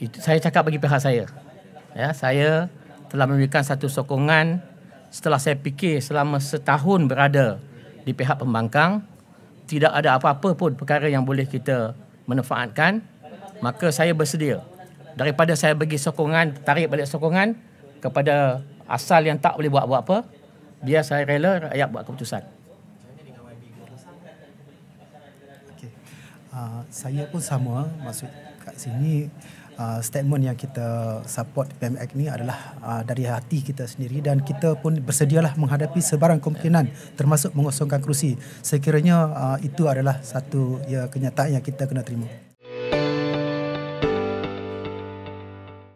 itu saya cakap bagi pihak saya. Ya, saya telah memberikan satu sokongan setelah saya fikir selama setahun berada di pihak pembangkang tidak ada apa-apa pun perkara yang boleh kita manfaatkan maka saya bersedia daripada saya bagi sokongan tarik balik sokongan kepada asal yang tak boleh buat apa-apa biar saya rela rakyat buat keputusan. Ah, saya pun sama masuk kat sini uh, statement yang kita support PMX ni adalah uh, dari hati kita sendiri dan kita pun bersedialah menghadapi sebarang kemungkinan termasuk mengosongkan kerusi sekiranya uh, itu adalah satu ya kenyataan yang kita kena terima